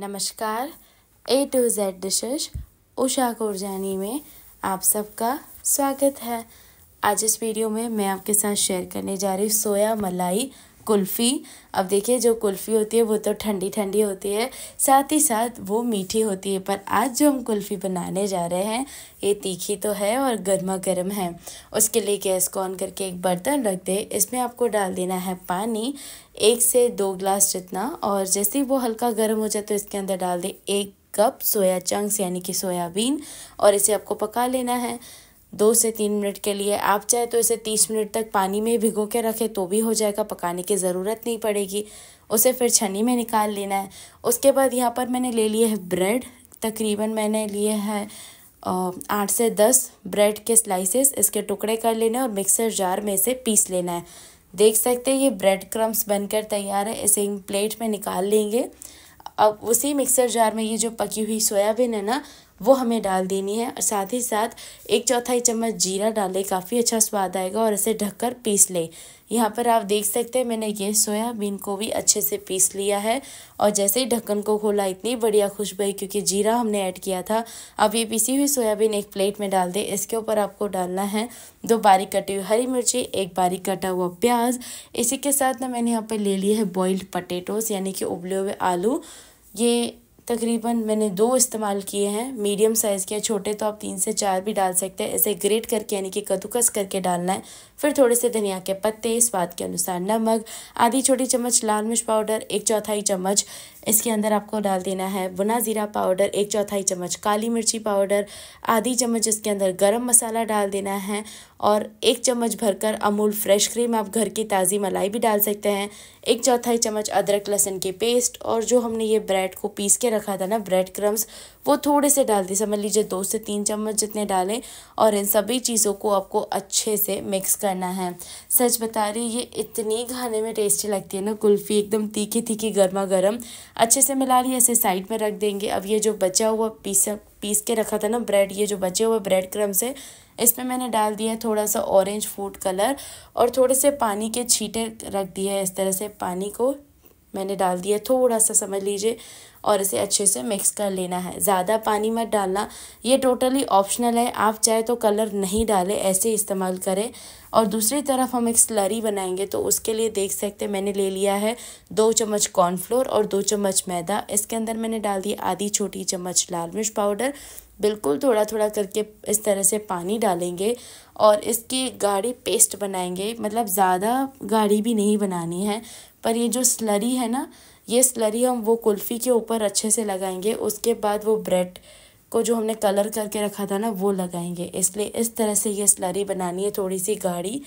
नमस्कार A to Z dishes Usha Kurjani में आप सबका स्वागत है आज इस वीडियो में मैं आपके साथ शेयर करने जा रही सोया मलाई कुल्फ़ी अब देखिए जो कुल्फ़ी होती है वो तो ठंडी ठंडी होती है साथ ही साथ वो मीठी होती है पर आज जो हम कुल्फ़ी बनाने जा रहे हैं ये तीखी तो है और गर्मा गर्म है उसके लिए गैस को ऑन करके एक बर्तन रख दे इसमें आपको डाल देना है पानी एक से दो ग्लास जितना और जैसे ही वो हल्का गर्म हो जाए तो इसके अंदर डाल दें एक कप सोया चंक्स यानी कि सोयाबीन और इसे आपको पका लेना है दो से तीन मिनट के लिए आप चाहे तो इसे तीस मिनट तक पानी में भिगो के रखें तो भी हो जाएगा पकाने की ज़रूरत नहीं पड़ेगी उसे फिर छनी में निकाल लेना है उसके बाद यहाँ पर मैंने ले लिए है ब्रेड तकरीबन मैंने लिए है आठ से दस ब्रेड के स्लाइसेस इसके टुकड़े कर लेने और मिक्सर जार में इसे पीस लेना है देख सकते हैं ये ब्रेड क्रम्स बनकर तैयार है इसे प्लेट में निकाल लेंगे अब उसी मिक्सर जार में ये जो पकी हुई सोयाबीन है ना वो हमें डाल देनी है और साथ ही साथ एक चौथाई चम्मच जीरा डालें काफ़ी अच्छा स्वाद आएगा और इसे ढककर पीस लें यहाँ पर आप देख सकते हैं मैंने ये सोयाबीन को भी अच्छे से पीस लिया है और जैसे ही ढक्कन को खोला इतनी बढ़िया खुशबू है क्योंकि जीरा हमने ऐड किया था अब ये पीसी हुई सोयाबीन एक प्लेट में डाल दें इसके ऊपर आपको डालना है दो बारीक कटी हुई हरी मिर्ची एक बारीक कटा हुआ प्याज इसी के साथ ना मैंने यहाँ पर ले लिया है बॉइल्ड पटेटोज यानी कि उबले हुए आलू ये तकरीबन मैंने दो इस्तेमाल किए हैं मीडियम साइज़ के छोटे तो आप तीन से चार भी डाल सकते हैं इसे ग्रेट करके यानी कि कद्दूकस करके डालना है फिर थोड़े से धनिया के पत्ते स्वाद के अनुसार नमक आधी छोटी चम्मच लाल मिर्च पाउडर एक चौथाई चम्मच इसके अंदर आपको डाल देना है बुना ज़ीरा पाउडर एक चौथाई चम्मच काली मिर्ची पाउडर आधी चम्मच इसके अंदर गर्म मसाला डाल देना है और एक चम्मच भरकर अमूल फ्रेश क्रीम आप घर की ताज़ी मलाई भी डाल सकते हैं एक चौथाई चम्मच अदरक लहसुन की पेस्ट और जो हमने ये ब्रेड को पीस के रखा था ना ब्रेड क्रम्स वो थोड़े से डाल दिए समझ लीजिए दो से तीन चम्मच जितने डालें और इन सभी चीज़ों को आपको अच्छे से मिक्स करना है सच बता रही ये इतनी खाने में टेस्टी लगती है ना कुल्फ़ी एकदम तीखी तीखी गर्मा गर्म अच्छे से मिला लिए ऐसे साइड में रख देंगे अब ये जो बचा हुआ पीसा पीस के रखा था ना ब्रेड ये जो बचे हुए ब्रेड क्रम से इसमें मैंने डाल दिया है थोड़ा सा ऑरेंज फूड कलर और थोड़े से पानी के छींटे रख दिए है इस तरह से पानी को मैंने डाल दिया थोड़ा सा समझ लीजिए और इसे अच्छे से मिक्स कर लेना है ज़्यादा पानी मत डालना ये टोटली ऑप्शनल है आप चाहे तो कलर नहीं डालें ऐसे इस्तेमाल करें और दूसरी तरफ हम एक स्लरी बनाएंगे तो उसके लिए देख सकते हैं मैंने ले लिया है दो चम्मच कॉर्नफ्लोर और दो चम्मच मैदा इसके अंदर मैंने डाल दिया आधी छोटी चम्मच लाल मिर्च पाउडर बिल्कुल थोड़ा थोड़ा करके इस तरह से पानी डालेंगे और इसकी गाढ़ी पेस्ट बनाएंगे मतलब ज़्यादा गाढ़ी भी नहीं बनानी है पर ये जो स्लरी है ना ये स्लरी हम वो कुल्फ़ी के ऊपर अच्छे से लगाएंगे उसके बाद वो ब्रेड को जो हमने कलर करके रखा था ना वो लगाएंगे इसलिए इस तरह से ये स्लरी बनानी है थोड़ी सी गाढ़ी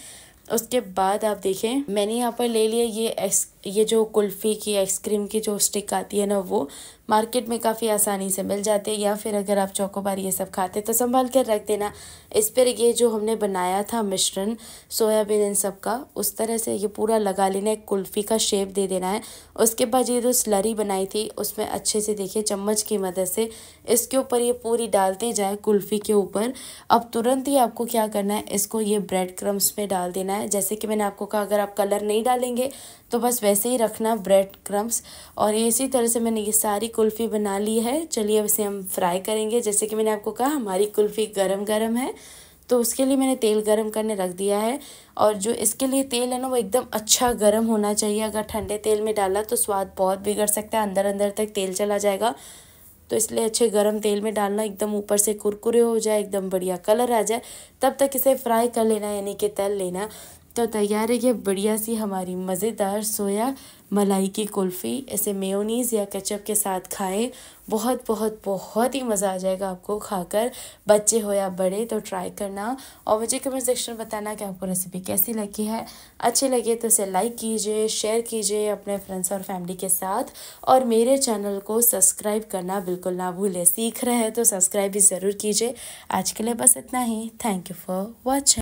उसके बाद आप देखें मैंने यहाँ पर ले लिया ये एक्स ये जो कुल्फ़ी की आइसक्रीम की जो स्टिक आती है ना वो मार्केट में काफ़ी आसानी से मिल जाती है या फिर अगर आप चौकोबार ये सब खाते तो संभाल कर रख देना इस पर ये जो हमने बनाया था मिश्रण सोयाबीन इन सब का उस तरह से ये पूरा लगा लेना है कुल्फ़ी का शेप दे देना है उसके बाद ये जो स्लरी बनाई थी उसमें अच्छे से देखिए चम्मच की मदद से इसके ऊपर ये पूरी डालते जाए कुल्फ़ी के ऊपर अब तुरंत ही आपको क्या करना है इसको ये ब्रेड क्रम्स में डाल देना है जैसे कि मैंने आपको कहा अगर आप कलर नहीं डालेंगे तो बस वैसे ही रखना ब्रेड क्रम्स और इसी तरह से मैंने ये सारी कुल्फ़ी बना ली है चलिए अब इसे हम फ्राई करेंगे जैसे कि मैंने आपको कहा हमारी कुल्फ़ी गरम गरम है तो उसके लिए मैंने तेल गरम करने रख दिया है और जो इसके लिए तेल है ना वो एकदम अच्छा गरम होना चाहिए अगर ठंडे तेल में डाला तो स्वाद बहुत बिगड़ सकता है अंदर अंदर तक तेल चला जाएगा तो इसलिए अच्छे गरम तेल में डालना एकदम ऊपर से कुरकुरे हो जाए एकदम बढ़िया कलर आ जाए तब तक इसे फ्राई कर लेना यानी कि तल लेना तो तैयार है ये बढ़िया सी हमारी मज़ेदार सोया मलाई की कुल्फ़ी ऐसे मेयोनीज़ या केचप के साथ खाएं बहुत बहुत बहुत ही मज़ा आ जाएगा आपको खाकर बच्चे हो या बड़े तो ट्राई करना और मुझे कमेंट सेक्शन में बताना कि आपको रेसिपी कैसी लगी है अच्छी लगे तो इसे लाइक कीजिए शेयर कीजिए अपने फ्रेंड्स और फैमिली के साथ और मेरे चैनल को सब्सक्राइब करना बिल्कुल ना भूलें सीख रहे हैं तो सब्सक्राइब भी ज़रूर कीजिए आज के लिए बस इतना ही थैंक यू फॉर वॉचिंग